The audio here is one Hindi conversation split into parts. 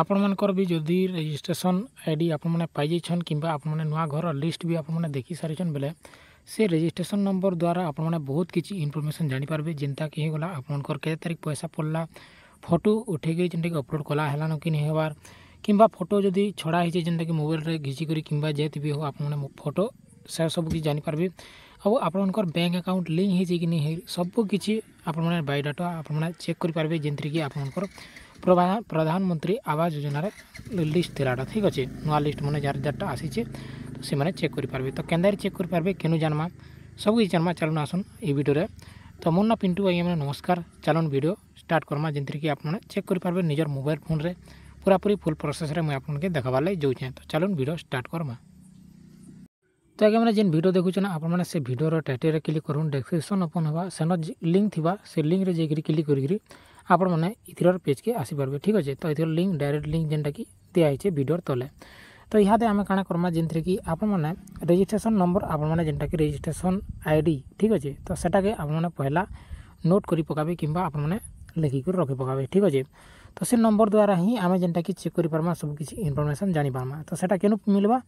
आपण मानक रेजिट्रेसन आई डी आपन कि नुआ घर लिस्ट भी आपने देखी सारी बेले से रेजिट्रेसन नंबर द्वारा आपने बहुत किसी इनफर्मेसन जापारे जिनता कि आपर कैसे तारीख पैसा पड़ा फटो उठे जेनटा कि अपलोड कला है कि नहीं होबार कि फटो जो छड़ा ही जेनटा कि मोबाइल घिचिकर कि जेत भी हो आपने फटो से सब किसी जानपारे आउ आपर बैंक आकाउंट लिंक हो सबकि आपने बायोडाटा चेक करेंगे जेन्थे कि आपंकर প্রধানমন্ত্রী আবাস যোজনার লিস্ট লাটা ঠিক আছে নয় লিস্ট মানে যার যারটা আসিছে সে চেক করে পারবে তো কেন্দ্রে চেক করে পারবে কেন জানমা সব কিছু জানমা চালু আসুন এই ভিডিওরে তো মোর না পিন্টু আজ্ঞা মানে নমস্কার চালুন ভিডিও স্টার্ট করমা যেমন কি আপনার চেক করে পারবে নিজের মোবাইল ফোনরে পুরাপুরি ফুল প্রসেসরে মুই আপনাকে দেখাবার লাগে যাচ্ছে তো চালুন ভিডিও স্টার্ট করমা তো আজ্ঞা মানে যে ভিডিও দেখুছেন আপনার সে ভিডিওর টাইটেল ক্লিক করুন ডেসক্রিপশন ওপন হওয়া সেন লিঙ্ক থাকা সে লিঙ্করে যাই ক্লিক করি आपने पेज के आसपारे ठीक अच्छे तो ये लिंक डायरेक्ट लिंक जेनटा कि दिखे भिडर तले तो इहादे आम कण करमा जिन कि आपने रेजिट्रेसन नंबर आपने जेनटा कि रेजिट्रेसन आई डी ठीक अच्छे तो सेटा के आपने पहला नोट कर पक कि लिखिक रखि पक ठीक अच्छे तो से नंबर द्वारा ही आम जेनटा कि चेक कर पार्मा सब किसी इनफर्मेसन जापार्मा तो सेटा के मिलवा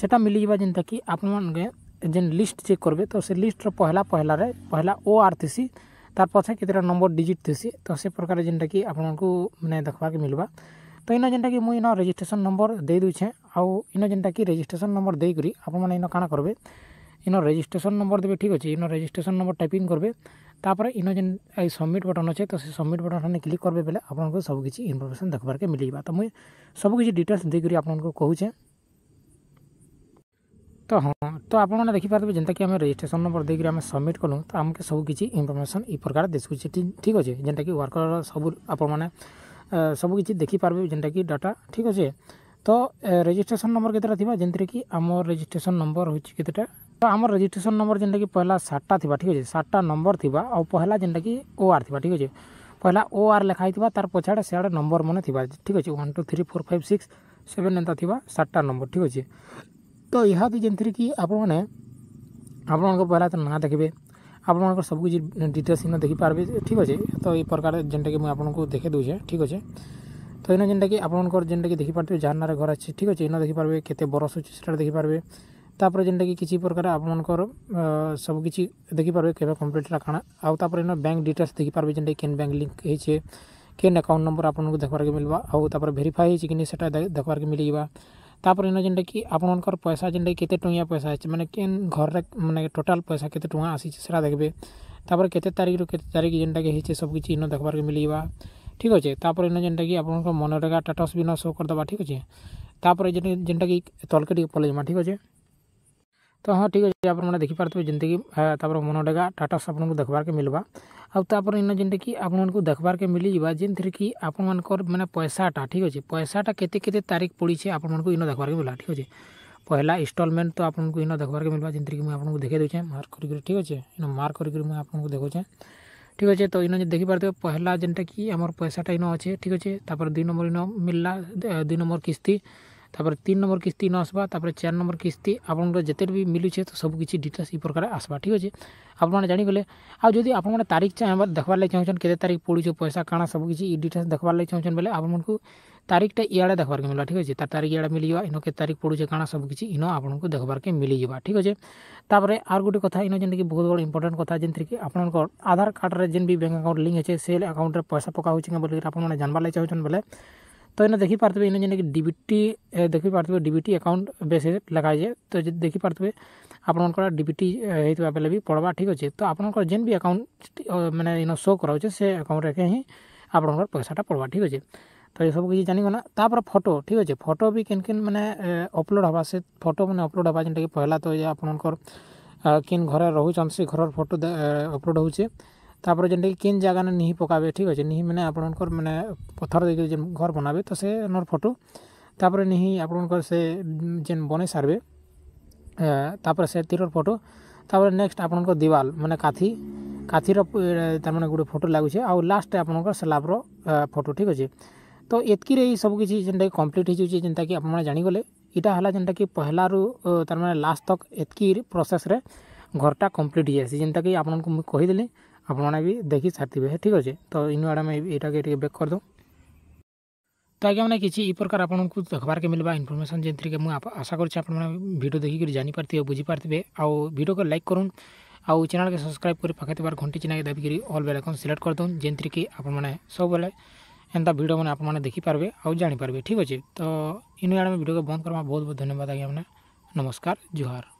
सेटा मिली जेनटा कि आप जेन लिस्ट चेक करेंगे तो से लिस्टर पहला पहला पहला ओ आर टी सी ତାର୍ ପଛେ କେତେଟା ନମ୍ବର ଡିଜିଟ୍ ଥିସି ତ ସେ ପ୍ରକାର ଯେନ୍ଟାକି ଆପଣଙ୍କୁ ମାନେ ଦେଖ୍ବାକେ ମିଲ୍ବା ତ ଇନ ଯେନ୍ଟାକି ମୁଇଁ ଇନ ରେଜିଷ୍ଟ୍ରେସନ୍ ନମ୍ବର ଦେଇ ଦେଉଛେଁ ଆଉ ଇନ ଯେନ୍ଟାକି ରେଜିଷ୍ଟ୍ରେସନ୍ ନମ୍ବର ଦେଇକରି ଆପଣମାନେ ଇନ କାଣା କରିବେ ଇନ ରେଜିଷ୍ଟ୍ରେସନ୍ ନମ୍ବର ଦେବେ ଠିକ୍ ଅଛି ଇନ ରେଜିଷ୍ଟ୍ରେସନ୍ ନମ୍ବର ଟାଇପିଂ କରିବେ ତାପରେ ଇନ ଯେନ୍ ଏଇ ସବମିଟ୍ ବଟନ୍ ଅଛେ ତ ସେ ସବମିଟ୍ ବଟନ୍ରେ କ୍ଲିକ୍ କରିବେ ବେଲେ ଆପଣଙ୍କୁ ସବୁକିଛି ଇନଫର୍ମେସନ୍ ଦେଖ୍ବାର୍କେ ମିଲିଯିବା ତ ମୁଇଁ ସବୁକିଛି ଡିଟେଲ୍ସ ଦେଇକରି ଆପଣଙ୍କୁ କହୁଛେଁ ତ ହଁ ତ ଆପଣମାନେ ଦେଖିପାରିବେ ଯେନ୍ତାକି ଆମେ ରେଜିଷ୍ଟ୍ରେସନ୍ ନମ୍ବର ଦେଇକରି ଆମେ ସବମିଟ୍ କଲୁ ତ ଆମକୁ ସବୁ କିଛି ଇନଫର୍ମେସନ୍ ଇ ପ୍ରକାର ଦିଶୁଛି ଠିକ୍ ଅଛେ ଯେନ୍ଟାକି ୱାର୍କର୍ର ସବୁ ଆପଣମାନେ ସବୁ କିଛି ଦେଖିପାରିବେ ଯେନ୍ଟାକି ଡାଟା ଠିକ୍ ଅଛେ ତ ରେଜିଷ୍ଟ୍ରେସନ୍ ନମ୍ବର କେତେଟା ଥିବା ଯେନ୍ଥିରେ କି ଆମର ରେଜିଷ୍ଟ୍ରେସନ୍ ନମ୍ବର ହେଉଛି କେତେଟା ତ ଆମର ରେଜିଷ୍ଟ୍ରେସନ୍ ନମ୍ବର ଯେନ୍ଟାକି ପହିଲା ସାତଟା ଥିବା ଠିକ୍ ଅଛେ ସାତଟା ନମ୍ବର ଥିବା ଆଉ ପହିଲା ଯେନ୍ଟାକି ଓ ଆର୍ ଥିବା ଠିକ୍ ଅଛେ ପହିଲା ଓ ଆର୍ ଲେଖା ହେଇଥିବା ତାର ପଛଆଡ଼େ ସେଆଡ଼େ ନମ୍ବର ମାନେ ଥିବା ଠିକ୍ ଅଛେ one two three four five six seven ଏନ୍ତା ଥିବା ସାତଟା ନମ୍ବର ଠିକ୍ ଅଛେ तो यहाँ जेनती कि आपला तो ना देखे आप सब कुछ डिटेल्स इन देखिपारे ठीक अच्छे तो ये प्रकार जेनटा कि मुझे आपको देखे दूचे ठीक अच्छे तो इन जेनटा कि आपर जेनटा कि देखिपार तो जान नारे घर अच्छे ठीक अच्छे इन देखिपारे के बरस अच्छे से तापर जेनटा कि किसी प्रकार आप सब किसी देखिपारे के कंप्लीटा कण आउर इन बैंक डिटेल्स देखिपारे जेनटा किन बैंक लिंक है केन अकाउंट नंबर आपको देखवार मिलवा आउ तापर भेरीफाई होगी कि नहीं देखवार मिल जाएगा ତାପରେ ଇନ ଯେନ୍ଟାକି ଆପଣଙ୍କର ପଇସା ଯେନ୍ଟାକି କେତେ ଟଙ୍କିଆ ପଇସା ଆସିଛି ମାନେ କେନ୍ ଘରରେ ମାନେ ଟୋଟାଲ୍ ପଇସା କେତେ ଟଙ୍କା ଆସିଛି ସେଟା ଦେଖ୍ବେ ତାପରେ କେତେ ତାରିଖରୁ କେତେ ତାରିଖ ଯେନ୍ଟାକି ହେଇଛେ ସବୁକିଛି ଇନ ଦେଖ୍ବାର୍କେ ମିଲିଯିବା ଠିକ୍ ଅଛେ ତାପରେ ଇନ ଯେନ୍ଟାକି ଆପଣଙ୍କର ମନରେଗା ଷ୍ଟାଟସ୍ ବି ଇନ ସୋ କରିଦେବା ଠିକ୍ ଅଛେ ତାପରେ ଯେନ୍ଟାକି ତଲ୍କେ ଟିକେ ପଲେଇ ଯିମା ଠିକ୍ ଅଛେ तो हाँ ठीक अच्छे आपने देखिपे मन डेगा टाटा आप देखवारे मिलवा तो आउतापुर इन जेनटे कि आपको देखवारे मिली जाए कि आपण मैंने पैसाटा ठीक अच्छे पैसाटा के तारीख पड़े आप इन देखवारे मिला ठीक अच्छे पहला इनस्टलमेंट तो आपको इन देखवारे मिलवा जमीक मुझे आपको देखे दूचे मार्क कर ठीक अच्छे इन मार्क करके देखे ठीक अच्छे तो इन देखिपे पहला जेनटा कि आम पैसाटा इन अच्छे ठीक अच्छे तो दुई नंबर इन मिलला दुई नंबर किस्ती ତାପରେ ତିନି ନମ୍ବର କିସ୍ତି ନ ଆସବା ତାପରେ ଚାରି ନମ୍ବର କିସ୍ତି ଆପଣଙ୍କର ଯେତେ ବି ମିଲୁଛେ ତ ସବୁ କିଛି ଡିଟେଲ୍ସ ଏ ପ୍ରକାର ଆସବା ଠିକ୍ ଅଛି ଆପଣମାନେ ଜାଣିଗଲେ ଆଉ ଯଦି ଆପଣମାନେ ତାରିଖ ଚାହିଁବାର ଦେଖ୍ବାର ଲାଗି ଚାହୁଁଛନ୍ କେତେ ତାରିଖ ପଡ଼ୁଛେ ପଇସା କାଣା ସବୁ କିଛି ଇ ଡିଟେଲ୍ସ ଦେଖ୍ବାର ଲାଗି ଚାହୁଁଛନ୍ ବେଲେ ଆପଣମାନଙ୍କୁ ତାରିଖଟା ଇଆଡ଼େ ଦେଖ୍ବାର୍କେ ମିଳିଲା ଠିକ୍ ଅଛି ତାର ତାରିଖ ଇଆଡ଼େ ମିଳିଯିବା ଇନ କେତେ ତାରିଖ ପଡ଼ୁଛେ କାଣା ସବୁ କିଛି ଇନ ଆପଣଙ୍କୁ ଦେଖ୍ବାର୍କେ ମିଳିଯିବା ଠିକ୍ ଅଛି ତାପରେ ଆର୍ ଗୋଟେ କଥା ଇନ ଯେନ୍ଟାକି ବହୁତ ବଡ଼ ଇମ୍ପୋର୍ଟାଣ୍ଟ କଥା ଯେନ୍ଥିରେକି ଆପଣଙ୍କର ଆଧାର କାର୍ଡ଼ରେ ଯେନ୍ ବି ବ୍ୟାଙ୍କ ଆକାଉଣ୍ଟ ଲିଙ୍କ୍ ଅଛେ ସେ ଆକାଉଣ୍ଟରେ ପଇସା ପକାହେଉଛି କାଁ ବୋଲିକିରି ଆପଣମାନେ ଜାଣିବାର ଲାଗି ଚାହୁଁଛନ୍ ବେଲେ तो इन्हें देखी पार्थे इन्हें जेन डीबीटी देखी पार्थे डीबीटी अकाउंट बेस लगाइए तो देखी पार्थे ଆପଣଙ୍କର ଡିବିଟି ହେଇଥିବା ବେଲେ ବି ପଡ଼ବା ଠିକ୍ ଅଛେ ତ ଆପଣଙ୍କର ଯେନ୍ ବି ଆକାଉଣ୍ଟ ମାନେ ଇନ ଶୋ କରାଉଛେ ସେ ଆକାଉଣ୍ଟରେ ହିଁ ଆପଣଙ୍କର ପଇସାଟା ପଡ଼ବା ଠିକ୍ ଅଛେ ତ ଏସବୁ କିଛି ଜାଣିଗଲା ତାପରେ ଫଟୋ ଠିକ୍ ଅଛେ ଫଟୋ ବି କେନ୍ କେନ୍ ମାନେ ଅପଲୋଡ଼ ହେବା ସେ ଫଟୋ ମାନେ ଅପଲୋଡ଼ ହେବା ଯେନ୍ଟାକି ପହିଲା ତ ଆପଣଙ୍କର କେନ୍ ଘରେ ରହୁଛନ୍ ସେ ଘରର ଫଟୋ ଅପଲୋଡ଼ ହେଉଛେ ତାପରେ ଯେନ୍ଟାକି କେନ୍ ଜାଗାନେ ନିହି ପକାବେ ଠିକ୍ ଅଛେ ନିହି ମାନେ ଆପଣଙ୍କର ମାନେ ପଥର ଦେଇକରି ଯେନ୍ ଘର ବନାବେ ତ ସେ ନର୍ ଫଟୋ ତାପରେ ନିହି ଆପଣଙ୍କର ସେ ଯେନ୍ ବନେଇ ସାରିବେ ତାପରେ ସେ ତୀରର ଫଟୋ ତାପରେ ନେକ୍ସଟ ଆପଣଙ୍କ ଦିୱାଲ ମାନେ କାଥି କାଥିର ତାମାନେ ଗୋଟେ ଫଟୋ ଲାଗୁଛେ ଆଉ ଲାଷ୍ଟରେ ଆପଣଙ୍କର ସ୍ଲାବ୍ର ଫଟୋ ଠିକ୍ ଅଛେ ତ ଏତ୍କିରେ ଏଇ ସବୁ କିଛି ଯେନ୍ଟାକି କମ୍ପ୍ଲିଟ୍ ହେଇଯାଉଛେ ଯେନ୍ତାକି ଆପଣମାନେ ଜାଣିଗଲେ ଇଟା ହେଲା ଯେନ୍ଟାକି ପହଲାରୁ ତାରମାନେ ଲାଷ୍ଟ ତକ୍ ଏତ୍କି ପ୍ରୋସେସ୍ରେ ଘରଟା କମ୍ପ୍ଲିଟ୍ ହେଇଯାଇସି ଯେନ୍ତାକି ଆପଣଙ୍କୁ ମୁଁ କହିଦେଲି आप भी देखी सारी है ठीक अच्छे तो इन आड़े ये बेक कर दूँ तो आज मैंने किसी ई प्रकार आपको देखार के मिलवा इनफर्मेसन जिनकी मुझे आशा करीड देखिक जानपारे बुझीपारे आउ भिड को लाइक करूँ आउ चेल के सब्सक्राइब कर पाखे थी घंटी चिन्ह के दबिक अल बेलकन सिलेक्ट कर दूँ जेनती कि आपने सब बेले एंता भिड मैंने आपने देखिपारे आउ जापारे ठीक अच्छे तो इन आड़े भिड को बंद करवा बहुत बहुत धन्यवाद आज मैंने नमस्कार जुहार